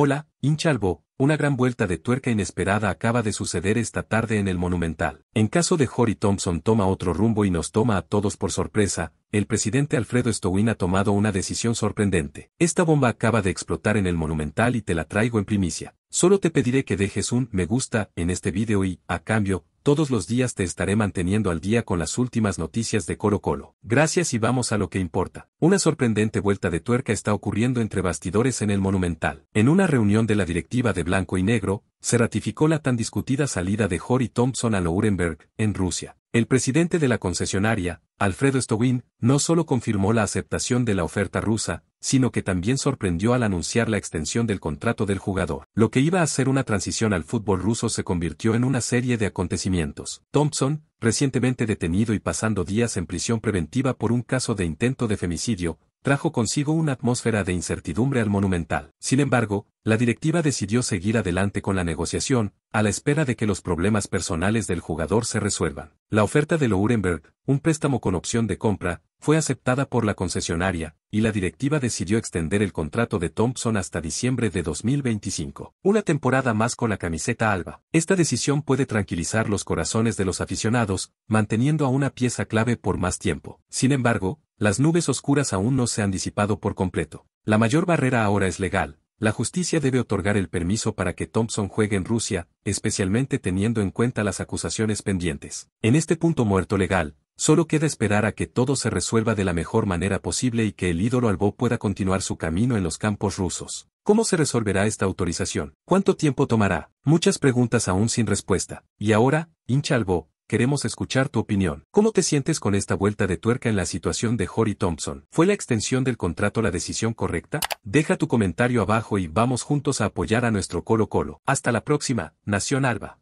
Hola, hinchalbo, una gran vuelta de tuerca inesperada acaba de suceder esta tarde en el Monumental. En caso de Jory Thompson toma otro rumbo y nos toma a todos por sorpresa, el presidente Alfredo Stowin ha tomado una decisión sorprendente. Esta bomba acaba de explotar en el Monumental y te la traigo en primicia. Solo te pediré que dejes un me gusta en este video y, a cambio, todos los días te estaré manteniendo al día con las últimas noticias de Coro Colo. Gracias y vamos a lo que importa. Una sorprendente vuelta de tuerca está ocurriendo entre bastidores en el Monumental. En una reunión de la directiva de Blanco y Negro, se ratificó la tan discutida salida de Jory Thompson a Lourenberg, en Rusia. El presidente de la concesionaria, Alfredo Stowin, no solo confirmó la aceptación de la oferta rusa, sino que también sorprendió al anunciar la extensión del contrato del jugador. Lo que iba a ser una transición al fútbol ruso se convirtió en una serie de acontecimientos. Thompson, recientemente detenido y pasando días en prisión preventiva por un caso de intento de femicidio, trajo consigo una atmósfera de incertidumbre al monumental. Sin embargo, la directiva decidió seguir adelante con la negociación, a la espera de que los problemas personales del jugador se resuelvan. La oferta de Lourenberg, un préstamo con opción de compra, fue aceptada por la concesionaria, y la directiva decidió extender el contrato de Thompson hasta diciembre de 2025. Una temporada más con la camiseta alba. Esta decisión puede tranquilizar los corazones de los aficionados, manteniendo a una pieza clave por más tiempo. Sin embargo, las nubes oscuras aún no se han disipado por completo. La mayor barrera ahora es legal. La justicia debe otorgar el permiso para que Thompson juegue en Rusia, especialmente teniendo en cuenta las acusaciones pendientes. En este punto muerto legal, solo queda esperar a que todo se resuelva de la mejor manera posible y que el ídolo Albo pueda continuar su camino en los campos rusos. ¿Cómo se resolverá esta autorización? ¿Cuánto tiempo tomará? Muchas preguntas aún sin respuesta. Y ahora, hincha Albo queremos escuchar tu opinión. ¿Cómo te sientes con esta vuelta de tuerca en la situación de Jory Thompson? ¿Fue la extensión del contrato la decisión correcta? Deja tu comentario abajo y vamos juntos a apoyar a nuestro Colo Colo. Hasta la próxima, Nación Alba.